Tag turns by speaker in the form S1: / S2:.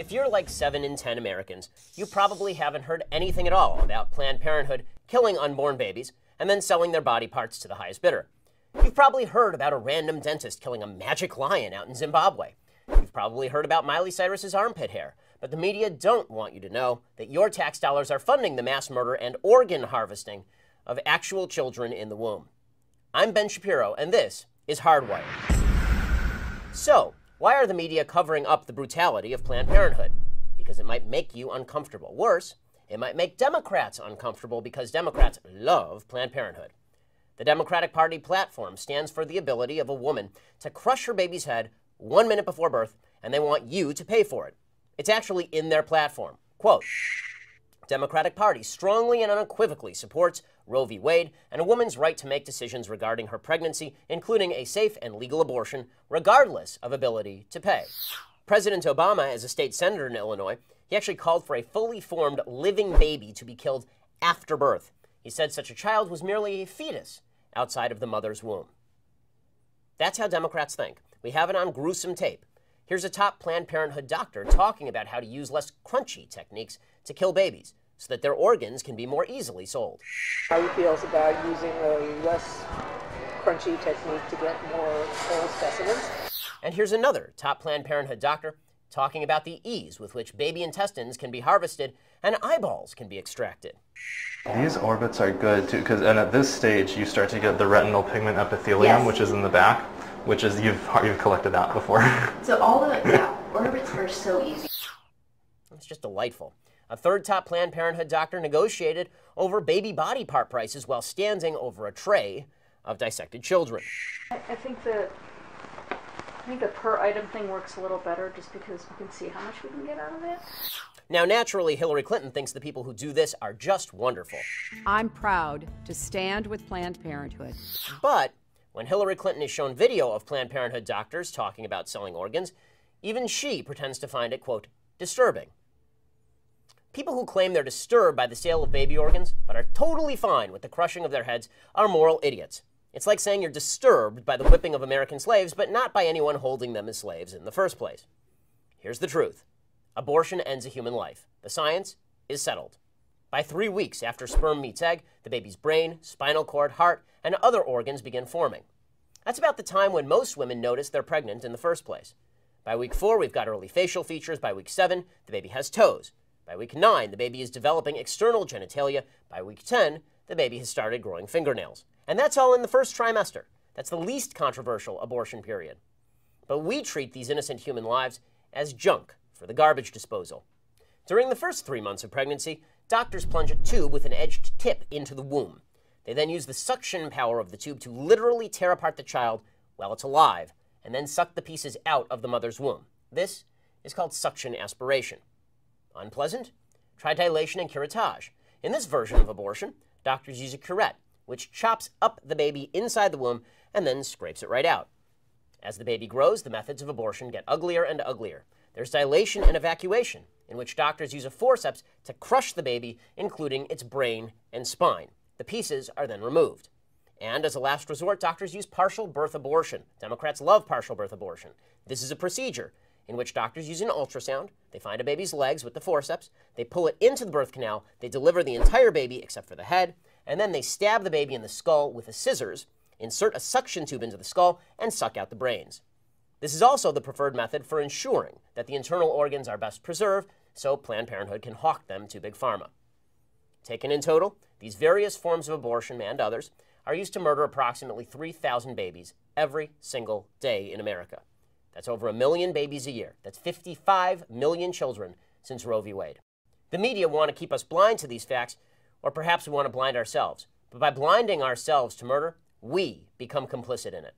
S1: If you're like 7 in 10 Americans, you probably haven't heard anything at all about Planned Parenthood killing unborn babies and then selling their body parts to the highest bidder. You've probably heard about a random dentist killing a magic lion out in Zimbabwe. You've probably heard about Miley Cyrus's armpit hair, but the media don't want you to know that your tax dollars are funding the mass murder and organ harvesting of actual children in the womb. I'm Ben Shapiro, and this is Hardwired. So, why are the media covering up the brutality of Planned Parenthood? Because it might make you uncomfortable. Worse, it might make Democrats uncomfortable because Democrats love Planned Parenthood. The Democratic Party platform stands for the ability of a woman to crush her baby's head one minute before birth, and they want you to pay for it. It's actually in their platform. Quote, Democratic Party strongly and unequivocally supports Roe v. Wade and a woman's right to make decisions regarding her pregnancy, including a safe and legal abortion, regardless of ability to pay. President Obama, as a state senator in Illinois, he actually called for a fully formed living baby to be killed after birth. He said such a child was merely a fetus outside of the mother's womb. That's how Democrats think. We have it on gruesome tape. Here's a top Planned Parenthood doctor talking about how to use less crunchy techniques to kill babies so that their organs can be more easily sold. How he feels about using a less crunchy technique to get more whole specimens. And here's another top Planned Parenthood doctor talking about the ease with which baby intestines can be harvested and eyeballs can be extracted. These orbits are good too, because and at this stage you start to get the retinal pigment epithelium, yes. which is in the back, which is you've you've collected that before. so all the yeah, orbits are so easy. It's just delightful. A third top Planned Parenthood doctor negotiated over baby body part prices while standing over a tray of dissected children. I think the I think the per item thing works a little better just because we can see how much we can get out of it. Now, naturally, Hillary Clinton thinks the people who do this are just wonderful. I'm proud to stand with Planned Parenthood. But when Hillary Clinton is shown video of Planned Parenthood doctors talking about selling organs, even she pretends to find it, quote, disturbing. People who claim they're disturbed by the sale of baby organs, but are totally fine with the crushing of their heads, are moral idiots. It's like saying you're disturbed by the whipping of American slaves, but not by anyone holding them as slaves in the first place. Here's the truth abortion ends a human life. The science is settled. By three weeks after sperm meets egg, the baby's brain, spinal cord, heart, and other organs begin forming. That's about the time when most women notice they're pregnant in the first place. By week four, we've got early facial features. By week seven, the baby has toes. By week 9, the baby is developing external genitalia. By week 10, the baby has started growing fingernails. And that's all in the first trimester. That's the least controversial abortion period. But we treat these innocent human lives as junk for the garbage disposal. During the first three months of pregnancy, doctors plunge a tube with an edged tip into the womb. They then use the suction power of the tube to literally tear apart the child while it's alive, and then suck the pieces out of the mother's womb. This is called suction aspiration unpleasant, dilation and curettage. In this version of abortion, doctors use a curette, which chops up the baby inside the womb and then scrapes it right out. As the baby grows, the methods of abortion get uglier and uglier. There's dilation and evacuation, in which doctors use a forceps to crush the baby, including its brain and spine. The pieces are then removed. And as a last resort, doctors use partial birth abortion. Democrats love partial birth abortion. This is a procedure in which doctors use an ultrasound. They find a baby's legs with the forceps. They pull it into the birth canal. They deliver the entire baby except for the head. And then they stab the baby in the skull with the scissors, insert a suction tube into the skull, and suck out the brains. This is also the preferred method for ensuring that the internal organs are best preserved so Planned Parenthood can hawk them to Big Pharma. Taken in total, these various forms of abortion and others are used to murder approximately 3,000 babies every single day in America. That's over a million babies a year. That's 55 million children since Roe v. Wade. The media want to keep us blind to these facts, or perhaps we want to blind ourselves. But by blinding ourselves to murder, we become complicit in it.